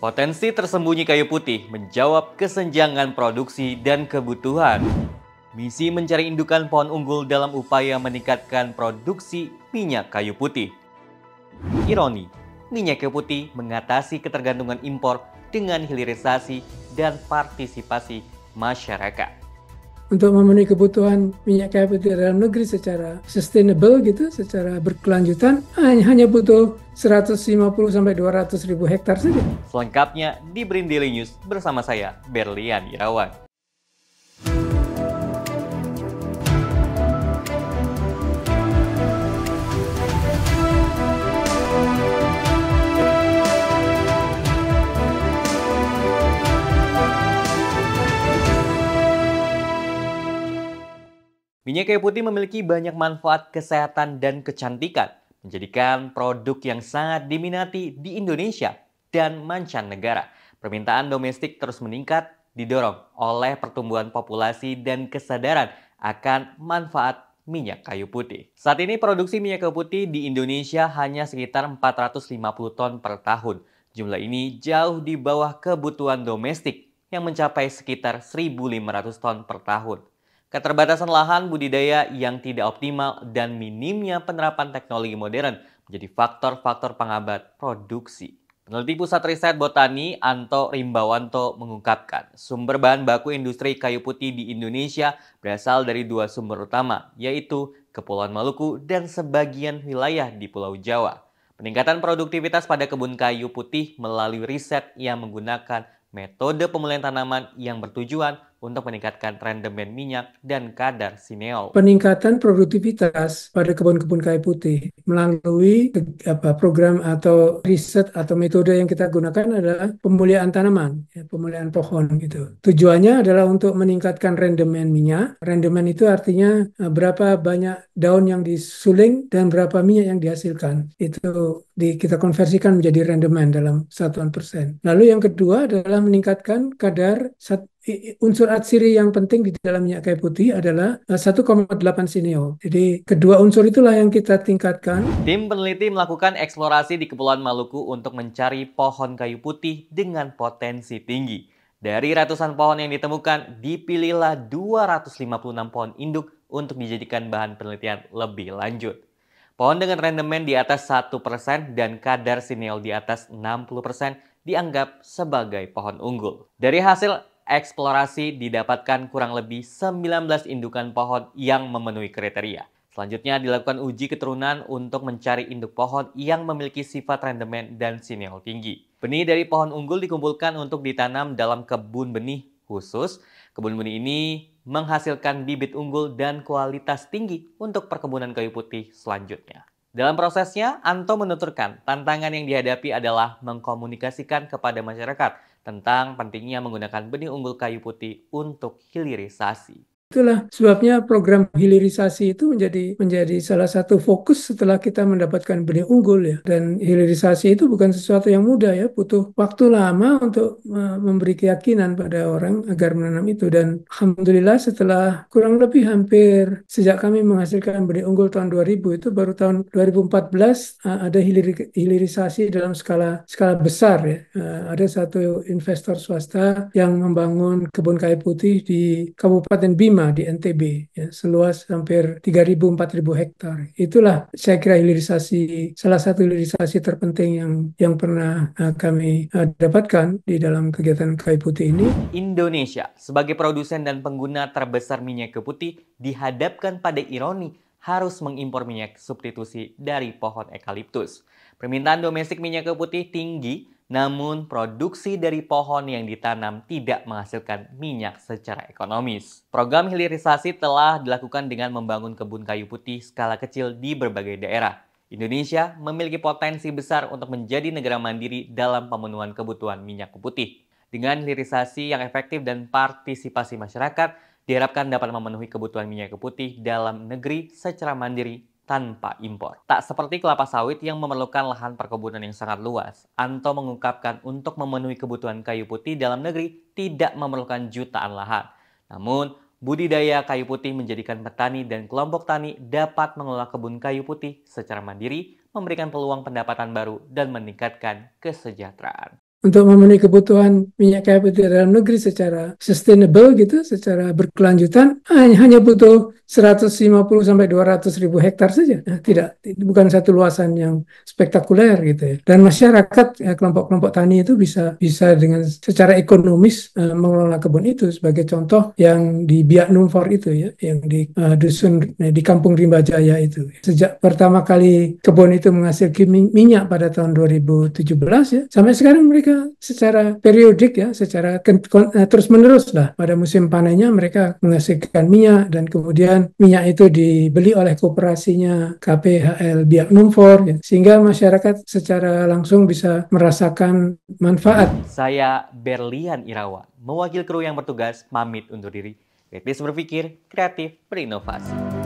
Potensi tersembunyi kayu putih menjawab kesenjangan produksi dan kebutuhan. Misi mencari indukan pohon unggul dalam upaya meningkatkan produksi minyak kayu putih. Ironi, minyak kayu putih mengatasi ketergantungan impor dengan hilirisasi dan partisipasi masyarakat untuk memenuhi kebutuhan minyak kayu putih dalam negeri secara sustainable gitu, secara berkelanjutan hanya butuh 150 sampai 200 ribu hektar saja. Selengkapnya di Brindili News bersama saya Berlian Irawan. Minyak kayu putih memiliki banyak manfaat kesehatan dan kecantikan, menjadikan produk yang sangat diminati di Indonesia dan mancanegara. Permintaan domestik terus meningkat didorong oleh pertumbuhan populasi dan kesadaran akan manfaat minyak kayu putih. Saat ini produksi minyak kayu putih di Indonesia hanya sekitar 450 ton per tahun. Jumlah ini jauh di bawah kebutuhan domestik yang mencapai sekitar 1.500 ton per tahun. Keterbatasan lahan budidaya yang tidak optimal dan minimnya penerapan teknologi modern menjadi faktor-faktor penghambat produksi. Peneliti Pusat Riset Botani Anto Rimbawanto mengungkapkan, sumber bahan baku industri kayu putih di Indonesia berasal dari dua sumber utama, yaitu Kepulauan Maluku dan sebagian wilayah di Pulau Jawa. Peningkatan produktivitas pada kebun kayu putih melalui riset yang menggunakan metode pemulihan tanaman yang bertujuan untuk meningkatkan rendemen minyak dan kadar sineol. Peningkatan produktivitas pada kebun-kebun kayu putih melalui apa, program atau riset atau metode yang kita gunakan adalah pemuliaan tanaman, ya, pemuliaan pohon gitu. Tujuannya adalah untuk meningkatkan rendemen minyak. Rendemen itu artinya eh, berapa banyak daun yang disuling dan berapa minyak yang dihasilkan. Itu di, kita konversikan menjadi rendemen dalam satuan persen. Lalu yang kedua adalah meningkatkan kadar sat, unsur atsiri yang penting di dalam minyak kayu putih adalah 1,8 eh, sineo. Jadi kedua unsur itulah yang kita tingkatkan. Tim peneliti melakukan eksplorasi di Kepulauan Maluku untuk mencari pohon kayu putih dengan potensi tinggi. Dari ratusan pohon yang ditemukan, dipilihlah 256 pohon induk untuk dijadikan bahan penelitian lebih lanjut. Pohon dengan rendemen di atas 1% dan kadar sineol di atas 60% dianggap sebagai pohon unggul. Dari hasil eksplorasi didapatkan kurang lebih 19 indukan pohon yang memenuhi kriteria. Selanjutnya dilakukan uji keturunan untuk mencari induk pohon yang memiliki sifat rendemen dan sinyal tinggi. Benih dari pohon unggul dikumpulkan untuk ditanam dalam kebun benih khusus. Kebun benih ini menghasilkan bibit unggul dan kualitas tinggi untuk perkebunan kayu putih selanjutnya. Dalam prosesnya, Anto menuturkan tantangan yang dihadapi adalah mengkomunikasikan kepada masyarakat tentang pentingnya menggunakan benih unggul kayu putih untuk hilirisasi. Itulah sebabnya program hilirisasi itu menjadi menjadi salah satu fokus setelah kita mendapatkan benih unggul ya. Dan hilirisasi itu bukan sesuatu yang mudah ya, butuh waktu lama untuk memberi keyakinan pada orang agar menanam itu. Dan alhamdulillah setelah kurang lebih hampir sejak kami menghasilkan benih unggul tahun 2000 itu baru tahun 2014 ada hilir, hilirisasi dalam skala skala besar ya. Ada satu investor swasta yang membangun kebun kayu putih di Kabupaten Bima di NTB, ya, seluas hampir 3.000-4.000 hektar. Itulah saya kira hilirisasi salah satu hilirisasi terpenting yang yang pernah uh, kami uh, dapatkan di dalam kegiatan kayu putih ini. Indonesia sebagai produsen dan pengguna terbesar minyak kayu putih dihadapkan pada ironi harus mengimpor minyak substitusi dari pohon ekaliptus. Permintaan domestik minyak kayu putih tinggi namun, produksi dari pohon yang ditanam tidak menghasilkan minyak secara ekonomis. Program hilirisasi telah dilakukan dengan membangun kebun kayu putih skala kecil di berbagai daerah. Indonesia memiliki potensi besar untuk menjadi negara mandiri dalam pemenuhan kebutuhan minyak putih. Dengan hilirisasi yang efektif dan partisipasi masyarakat, diharapkan dapat memenuhi kebutuhan minyak putih dalam negeri secara mandiri tanpa impor. Tak seperti kelapa sawit yang memerlukan lahan perkebunan yang sangat luas, Anto mengungkapkan untuk memenuhi kebutuhan kayu putih dalam negeri tidak memerlukan jutaan lahan. Namun, budidaya kayu putih menjadikan petani dan kelompok tani dapat mengelola kebun kayu putih secara mandiri, memberikan peluang pendapatan baru, dan meningkatkan kesejahteraan. Untuk memenuhi kebutuhan minyak kayu putih dalam negeri secara sustainable gitu, secara berkelanjutan, hanya butuh 150 sampai 200 ribu hektar saja. Nah, tidak bukan satu luasan yang spektakuler gitu ya. Dan masyarakat eh, kelompok-kelompok tani itu bisa bisa dengan secara ekonomis uh, mengelola kebun itu sebagai contoh yang di Biak Numfor itu ya, yang di uh, dusun di Kampung Rimba Jaya itu. Sejak pertama kali kebun itu menghasilkan minyak pada tahun 2017 ya, sampai sekarang mereka secara periodik ya, secara terus-menerus lah pada musim panennya mereka menghasilkan minyak dan kemudian kemudian minyak itu dibeli oleh kooperasinya KPHL Biak Numfor, ya, sehingga masyarakat secara langsung bisa merasakan manfaat. Saya Berlian Irawan, mewakil kru yang bertugas pamit undur diri. Kritis berpikir, kreatif, berinovasi.